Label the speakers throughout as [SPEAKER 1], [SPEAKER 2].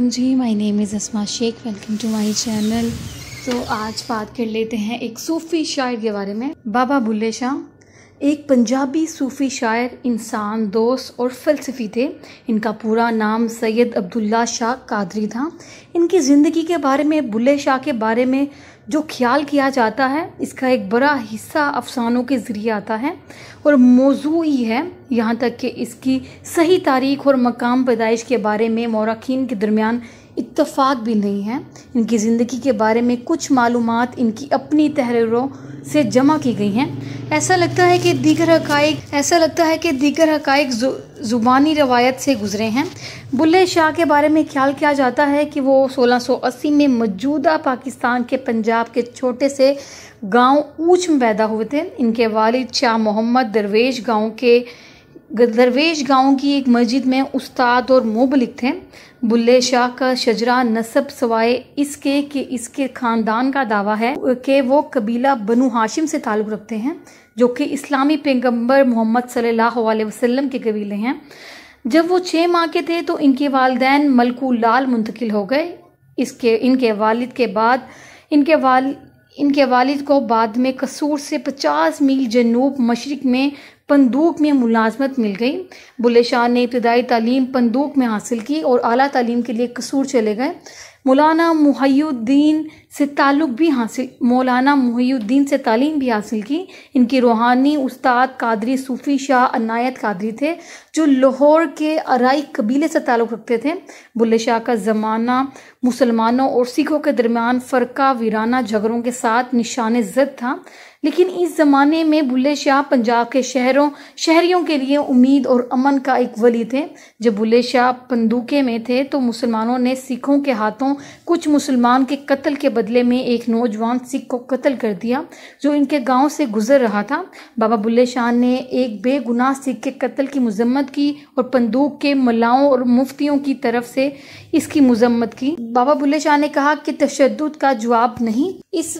[SPEAKER 1] वालेकुम जी my name is Asma Shaikh welcome to my channel तो आज बात कर लेते हैं एक सूफ़ी शायर के बारे में बाबा बुल्ले शाह एक पंजाबी सूफ़ी शायर इंसान दोस्त और फ़लसफ़ी थे इनका पूरा नाम सैयद अब्दुल्ला शाह कादरी था इनकी ज़िंदगी के बारे में बुल्ले शाह के बारे में जो ख्याल किया जाता है इसका एक बड़ा हिस्सा अफसानों के ज़रिए आता है और मौजू ही है यहाँ तक कि इसकी सही तारीख और मकाम पैदाइश के बारे में मौरखीन के दरमियान इतफाक़ भी नहीं है इनकी ज़िंदगी के बारे में कुछ मालूम इनकी अपनी तहरीरों से जमा की गई हैं ऐसा लगता है कि दीगर हकाइक ऐसा लगता है कि दीगर हकाइक ज़ुबानी रवायत से गुजरे हैं बुल्ले शाह के बारे में ख्याल किया जाता है कि वो 1680 में मौजूदा पाकिस्तान के पंजाब के छोटे से गांव ऊंच में पैदा हुए थे इनके वालिद शाह मोहम्मद दरवेश गांव के दरवेश गांव की एक मस्जिद में उस्ताद और मोबलिक थे बुल्ले शाह का शजरा नसब सवाए इसके कि इसके ख़ानदान का दावा है कि वो कबीला बनु हाशिम से ताल्लुक़ रखते हैं जो कि इस्लामी पैगम्बर मोहम्मद सल्लल्लाहु अलैहि वसल्लम के कबीले हैं जब वो छः माह के थे तो इनके वालदेन मलकू लाल मुंतकिल हो गए इसके इनके वालिद के बाद इनके वाल इनके वालिद को बाद में कसूर से 50 मील जनूब मशरक में पंदूक में मुलाजमत मिल गई बुले शाह ने इब्तदाई तालीम पंदूक में हासिल की और अली तालीम के लिए कसूर चले गए मौलाना मुहैद्दीन से ताल्लुक़ भी हासिल मौलाना मुहैद्दीन से तालीम भी हासिल की इनकी रूहानी उस्ताद कादरी सूफ़ी शाह अनायत कादरी थे जो लाहौर के अराई कबीले से ताल्लुक़ रखते थे बुल्ले शाह का ज़माना मुसलमानों और सिखों के दरमियान फ़रका वीराना झगड़ों के साथ निशान जद था लेकिन इस ज़माने में बुल्ले शाह पंजाब के शहरों शहरीों के लिए उम्मीद और अमन का एक वली थे जब बुल्ले शाह पंदूके में थे तो मुसलमानों ने सिखों के हाथों दोस्तों कुछ मुसलमान के कत्ल के बदले में एक नौजवान सिख को कत्ल कर दिया जो इनके गांव से गुजर रहा था बाबा बुल्ले शाह ने एक बेगुनाह सिख के कत्ल की मजम्मत की और बंदूक के मलाओं और मुफ्तियों की तरफ से इसकी मजम्मत की बाबा बुल्ले शाह ने कहा कि तशद का जवाब नहीं इस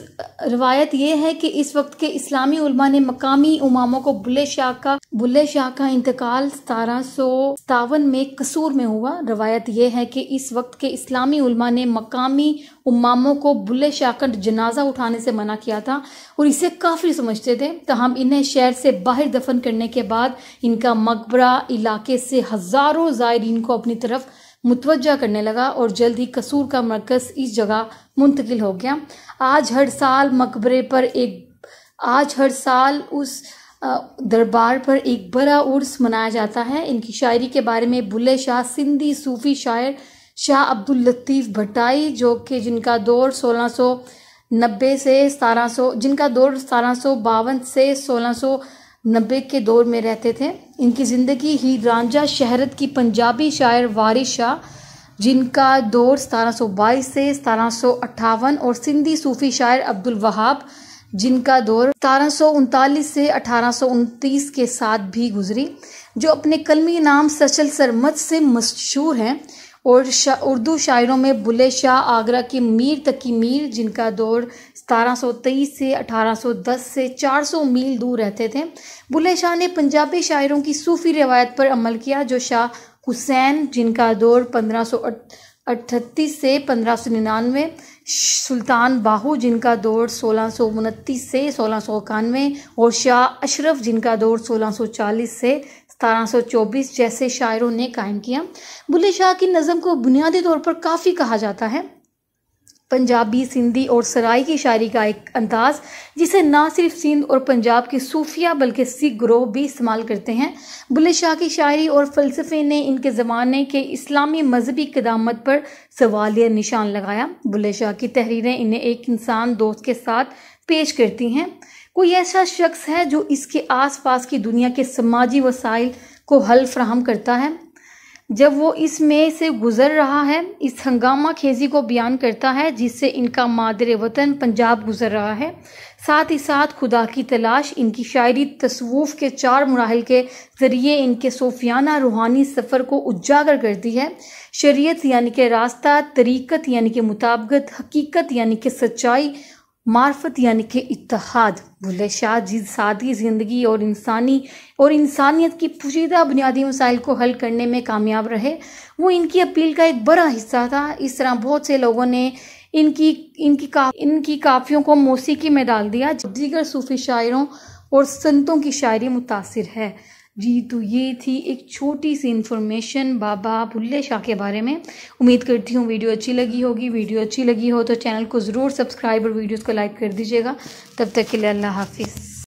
[SPEAKER 1] रवायत यह है कि इस वक्त के इस्लामी उलमा ने मकामी उमामों को बुल्ले शाह का बुल्ले शाह का इंतकाल सतारह सौ सतावन में कसूर में हुआ रवायत यह है कि इस वक्त के इस्लामी उलमा ने मकामी उमामों को बुल्ले शाह का जनाजा उठाने से मना किया था और इसे काफी समझते थे तहम इन्हें शहर से बाहर दफन करने के बाद इनका मकबरा इलाके से हज़ारों ज़ायरीन को अपनी तरफ मुतवजा करने लगा और जल्द ही कसूर का मरकज़ इस जगह मुंतकिल हो गया आज हर साल मकबरे पर एक आज हर साल उस दरबार पर एक बड़ा उर्स मनाया जाता है इनकी शायरी के बारे में बुल्ले शाह सिंधी सूफ़ी शायर शाह अब्दुल लतीफ़ भटाई जो कि जिनका दौर सोलह सौ नब्बे से सतारह सौ जिनका दौर सतारह सौ बावन से सोलह सौ नब्बे के दौर में रहते थे इनकी ज़िंदगी ही रांझा शहरत की पंजाबी शायर वारिस शाह जिनका दौर सतारह सौ बाईस से सतारह सौ अट्ठावन और सिंधी सूफ़ी शायर अब्दुल वहाब जिनका दौर सतारह से अठारह के साथ भी गुजरी जो अपने कलमी नाम सचल सरमत से मशहूर हैं और शा, उर्दू शायरों में बुले शाह आगरा के मीर तकी मीर जिनका दौर तेईस से 1810 से 400 मील दूर रहते थे बुले शाह ने पंजाबी शायरों की सूफी रिवायत पर अमल किया जो शाह हुसैन जिनका दौर पंद्रह अट्ठतीस से पंद्रह सौ निन्यानवे सुल्तान बाहू जिनका दौर सोलह सौ उनतीस से सोलह सौ इक्यानवे और शाह अशरफ जिनका दौर सोलह सौ चालीस से सतारह सौ चौबीस जैसे शायरों ने कायम किया बुले शाह की नज़म को बुनियादी तौर पर काफ़ी कहा जाता है पंजाबी सिंधी और सराय की शायरी का एक अंदाज जिसे ना सिर्फ सिंध और पंजाब के सूफिया बल्कि सिख ग्रोह भी इस्तेमाल करते हैं बुले शाह की शायरी और फ़लसफ़े ने इनके ज़माने के इस्लामी मजहबी कदामत पर सवालिया निशान लगाया बुले शाह की तहरीरें इन्हें एक इंसान दोस्त के साथ पेश करती हैं कोई ऐसा शख्स है जो इसके आसपास की दुनिया के समाजी वसाइल को हल फ्राहम करता है जब वो इसमें से गुजर रहा है इस हंगामा खेजी को बयान करता है जिससे इनका मादर वतन पंजाब गुजर रहा है साथ ही साथ खुदा की तलाश इनकी शायरी तसवूफ़ के चार मराहल के ज़रिए इनके सूफियाना रूहानी सफ़र को उजागर करती है शरीयत यानी कि रास्ता तरीक़त यानी कि मुताबगत हकीकत यानी कि सच्चाई मार्फत यानी कि इतिहाद भुले शाह जी सादी ज़िंदगी और इंसानी और इंसानियत की पुशीदा बुनियादी मसाइल को हल करने में कामयाब रहे वो इनकी अपील का एक बड़ा हिस्सा था इस तरह बहुत से लोगों ने इनकी इनकी का इनकी काफ़ियों को मौसीकी में डाल दिया दीगर सूफी शायरों और संतों की शायरी मुतासर है जी तो ये थी एक छोटी सी इन्फॉर्मेशन बाबा बुल्ले शाह के बारे में उम्मीद करती हूँ वीडियो अच्छी लगी होगी वीडियो अच्छी लगी हो तो चैनल को ज़रूर सब्सक्राइब और वीडियोज़ को लाइक कर दीजिएगा तब तक के लिए अल्लाह हाफिज़